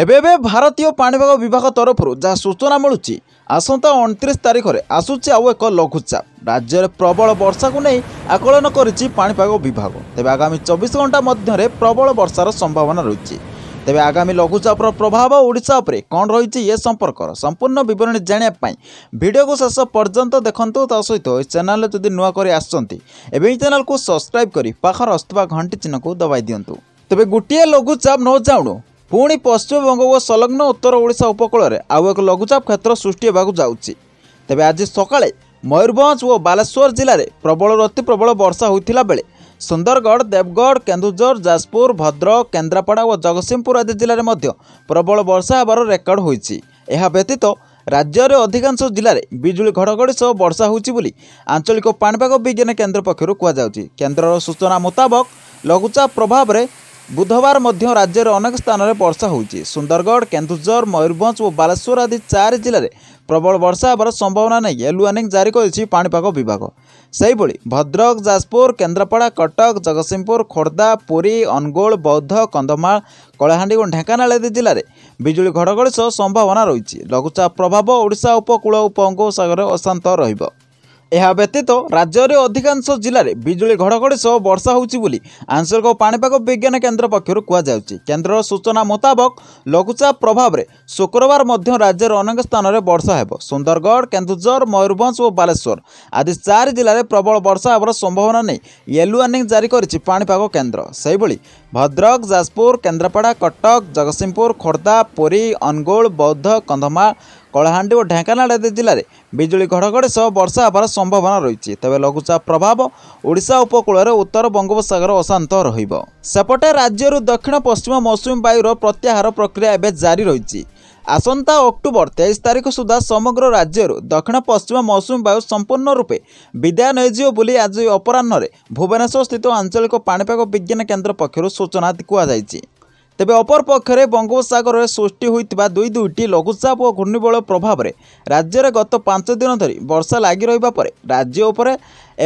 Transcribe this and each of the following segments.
ଏବେ ଏବେ ଭାରତୀୟ ପାଣିପାଗ ବିଭାଗ ତରଫରୁ ଯାହା ସୂଚନା ମିଳୁଛି ଆସନ୍ତା ଅଣତିରିଶ ତାରିଖରେ ଆସୁଛି ଆଉ ଏକ ଲଘୁଚାପ ରାଜ୍ୟରେ ପ୍ରବଳ ବର୍ଷାକୁ ନେଇ ଆକଳନ କରିଛି ପାଣିପାଗ ବିଭାଗ ତେବେ ଆଗାମୀ ଚବିଶ ଘଣ୍ଟା ମଧ୍ୟରେ ପ୍ରବଳ ବର୍ଷାର ସମ୍ଭାବନା ରହିଛି ତେବେ ଆଗାମୀ ଲଘୁଚାପର ପ୍ରଭାବ ଓଡ଼ିଶା ଉପରେ କ'ଣ ରହିଛି ଏ ସମ୍ପର୍କର ସମ୍ପୂର୍ଣ୍ଣ ବିବରଣୀ ଜାଣିବା ପାଇଁ ଭିଡ଼ିଓକୁ ଶେଷ ପର୍ଯ୍ୟନ୍ତ ଦେଖନ୍ତୁ ତା ସହିତ ଏହି ଚ୍ୟାନେଲରେ ଯଦି ନୂଆ କରି ଆସୁଛନ୍ତି ଏବେ ଏହି ଚ୍ୟାନେଲକୁ ସବସ୍କ୍ରାଇବ୍ କରି ପାଖରେ ଆସୁଥିବା ଘଣ୍ଟି ଚିହ୍ନକୁ ଦବାଇ ଦିଅନ୍ତୁ ତେବେ ଗୋଟିଏ ଲଘୁଚାପ ନ ଜାଣୁ ପୁଣି ପଶ୍ଚିମବଙ୍ଗ ଓ ସଂଲଗ୍ନ ଉତ୍ତର ଓଡ଼ିଶା ଉପକୂଳରେ ଆଉ ଏକ ଲଘୁଚାପ କ୍ଷେତ୍ର ସୃଷ୍ଟି ହେବାକୁ ଯାଉଛି ତେବେ ଆଜି ସକାଳେ ମୟୂରଭଞ୍ଜ ଓ ବାଲେଶ୍ୱର ଜିଲ୍ଲାରେ ପ୍ରବଳରୁ ଅତି ପ୍ରବଳ ବର୍ଷା ହୋଇଥିଲା ବେଳେ ସୁନ୍ଦରଗଡ଼ ଦେବଗଡ଼ କେନ୍ଦୁଝର ଯାଜପୁର ଭଦ୍ରକ କେନ୍ଦ୍ରାପଡ଼ା ଓ ଜଗତସିଂହପୁର ଆଦି ଜିଲ୍ଲାରେ ମଧ୍ୟ ପ୍ରବଳ ବର୍ଷା ହେବାର ରେକର୍ଡ଼ ହୋଇଛି ଏହା ବ୍ୟତୀତ ରାଜ୍ୟର ଅଧିକାଂଶ ଜିଲ୍ଲାରେ ବିଜୁଳି ଘଡ଼ଘଡ଼ି ସହ ବର୍ଷା ହୋଇଛି ବୋଲି ଆଞ୍ଚଳିକ ପାଣିପାଗ ବିଜ୍ଞାନ କେନ୍ଦ୍ର ପକ୍ଷରୁ କୁହାଯାଉଛି କେନ୍ଦ୍ରର ସୂଚନା ମୁତାବକ ଲଘୁଚାପ ପ୍ରଭାବରେ ବୁଧବାର ମଧ୍ୟ ରାଜ୍ୟରେ ଅନେକ ସ୍ଥାନରେ ବର୍ଷା ହୋଇଛି ସୁନ୍ଦରଗଡ଼ କେନ୍ଦୁଝର ମୟୂରଭଞ୍ଜ ଓ ବାଲେଶ୍ୱର ଆଦି ଚାରି ଜିଲ୍ଲାରେ ପ୍ରବଳ ବର୍ଷା ହେବାର ସମ୍ଭାବନା ନେଇ ୟେଲୋ ୱାର୍ଣ୍ଣିଂ ଜାରି କରିଛି ପାଣିପାଗ ବିଭାଗ ସେହିଭଳି ଭଦ୍ରକ ଯାଜପୁର କେନ୍ଦ୍ରାପଡ଼ା କଟକ ଜଗତସିଂହପୁର ଖୋର୍ଦ୍ଧା ପୁରୀ ଅନୁଗୁଳ ବୌଦ୍ଧ କନ୍ଧମାଳ କଳାହାଣ୍ଡି ଓ ଢେଙ୍କାନାଳ ଆଦି ଜିଲ୍ଲାରେ ବିଜୁଳି ଘଡ଼ଘଡ଼ି ସହ ସମ୍ଭାବନା ରହିଛି ଲଘୁଚାପ ପ୍ରଭାବ ଓଡ଼ିଶା ଉପକୂଳ ଉପ ବଙ୍ଗୋପସାଗରରେ ଅଶାନ୍ତ ରହିବ ଏହା ବ୍ୟତୀତ ରାଜ୍ୟରେ ଅଧିକାଂଶ ଜିଲ୍ଲାରେ ବିଜୁଳି ଘଡ଼ଘଡ଼ି ସହ ବର୍ଷା ହେଉଛି ବୋଲି ଆଞ୍ଚଳିକ ପାଣିପାଗ ବିଜ୍ଞାନ କେନ୍ଦ୍ର ପକ୍ଷରୁ କୁହାଯାଉଛି କେନ୍ଦ୍ରର ସୂଚନା ମୁତାବକ ଲଘୁଚାପ ପ୍ରଭାବରେ ଶୁକ୍ରବାର ମଧ୍ୟ ରାଜ୍ୟର ଅନେକ ସ୍ଥାନରେ ବର୍ଷା ହେବ ସୁନ୍ଦରଗଡ଼ କେନ୍ଦୁଝର ମୟୂରଭଞ୍ଜ ଓ ବାଲେଶ୍ୱର ଆଦି ଚାରି ଜିଲ୍ଲାରେ ପ୍ରବଳ ବର୍ଷା ହେବାର ସମ୍ଭାବନା ନେଇ ୟେଲୋ ୱାର୍ଣ୍ଣିଂ ଜାରି କରିଛି ପାଣିପାଗ କେନ୍ଦ୍ର ସେହିଭଳି ଭଦ୍ରକ ଯାଜପୁର କେନ୍ଦ୍ରାପଡ଼ା କଟକ ଜଗତସିଂହପୁର ଖୋର୍ଦ୍ଧା ପୁରୀ ଅନୁଗୁଳ ବୌଦ୍ଧ କନ୍ଧମାଳ କଳାହାଣ୍ଡି ଓ ଢେଙ୍କାନାଳ ଆଦି ଜିଲ୍ଲାରେ ବିଜୁଳି ଘଡ଼ଘଡ଼ି ସହ ବର୍ଷା ହେବାର ସମ୍ଭାବନା ରହିଛି ତେବେ ଲଘୁଚାପ ପ୍ରଭାବ ଓଡ଼ିଶା ଉପକୂଳରେ ଉତ୍ତର ବଙ୍ଗୋପସାଗର ଅଶାନ୍ତ ରହିବ ସେପଟେ ରାଜ୍ୟରୁ ଦକ୍ଷିଣ ପଶ୍ଚିମ ମୌସୁମୀ ବାୟୁର ପ୍ରତ୍ୟାହାର ପ୍ରକ୍ରିୟା ଏବେ ଜାରି ରହିଛି ଆସନ୍ତା ଅକ୍ଟୋବର ତେଇଶ ତାରିଖ ସୁଦ୍ଧା ସମଗ୍ର ରାଜ୍ୟରୁ ଦକ୍ଷିଣ ପଶ୍ଚିମ ମୌସୁମୀ ବାୟୁ ସମ୍ପୂର୍ଣ୍ଣ ରୂପେ ବିଦାୟ ନେଇଯିବ ବୋଲି ଆଜି ଅପରାହ୍ନରେ ଭୁବନେଶ୍ୱରସ୍ଥିତ ଆଞ୍ଚଳିକ ପାଣିପାଗ ବିଜ୍ଞାନ କେନ୍ଦ୍ର ପକ୍ଷରୁ ସୂଚନା କୁହାଯାଇଛି ତେବେ ଅପରପକ୍ଷରେ ବଙ୍ଗୋପସାଗରରେ ସୃଷ୍ଟି ହୋଇଥିବା ଦୁଇ ଦୁଇଟି ଲଘୁଚାପ ଓ ଘୂର୍ଣ୍ଣିବଳୟ ପ୍ରଭାବରେ ରାଜ୍ୟରେ ଗତ ପାଞ୍ଚ ଦିନ ଧରି ବର୍ଷା ଲାଗି ରହିବା ପରେ ରାଜ୍ୟ ଉପରେ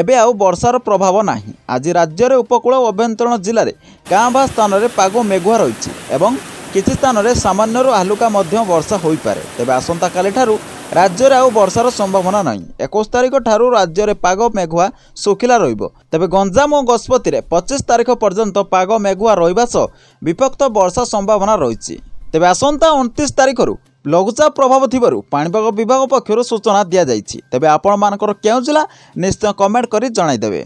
ଏବେ ଆଉ ବର୍ଷାର ପ୍ରଭାବ ନାହିଁ ଆଜି ରାଜ୍ୟରେ ଉପକୂଳ ଓ ଆଭ୍ୟନ୍ତରୀଣ ଜିଲ୍ଲାରେ ଗାଁ ବା ସ୍ଥାନରେ ପାଗ ମେଘୁଆ ରହିଛି ଏବଂ କିଛି ସ୍ଥାନରେ ସାମାନ୍ୟରୁ ହାଲୁକା ମଧ୍ୟ ବର୍ଷା ହୋଇପାରେ ତେବେ ଆସନ୍ତାକାଲିଠାରୁ ରାଜ୍ୟରେ ଆଉ ବର୍ଷାର ସମ୍ଭାବନା ନାହିଁ ଏକୋଇଶ ତାରିଖଠାରୁ ରାଜ୍ୟରେ ପାଗ ମେଘୁଆ ଶୁଖିଲା ରହିବ ତେବେ ଗଞ୍ଜାମ ଓ ଗଜପତିରେ ପଚିଶ ତାରିଖ ପର୍ଯ୍ୟନ୍ତ ପାଗ ମେଘୁଆ ରହିବା ସହ ବିପକ୍ତ ବର୍ଷା ସମ୍ଭାବନା ରହିଛି ତେବେ ଆସନ୍ତା ଅଣତିରିଶ ତାରିଖରୁ ଲଘୁଚାପ ପ୍ରଭାବ ଥିବାରୁ ପାଣିପାଗ ବିଭାଗ ପକ୍ଷରୁ ସୂଚନା ଦିଆଯାଇଛି ତେବେ ଆପଣମାନଙ୍କର କେଉଁ ଜିଲ୍ଲା ନିଶ୍ଚୟ କମେଣ୍ଟ କରି ଜଣାଇଦେବେ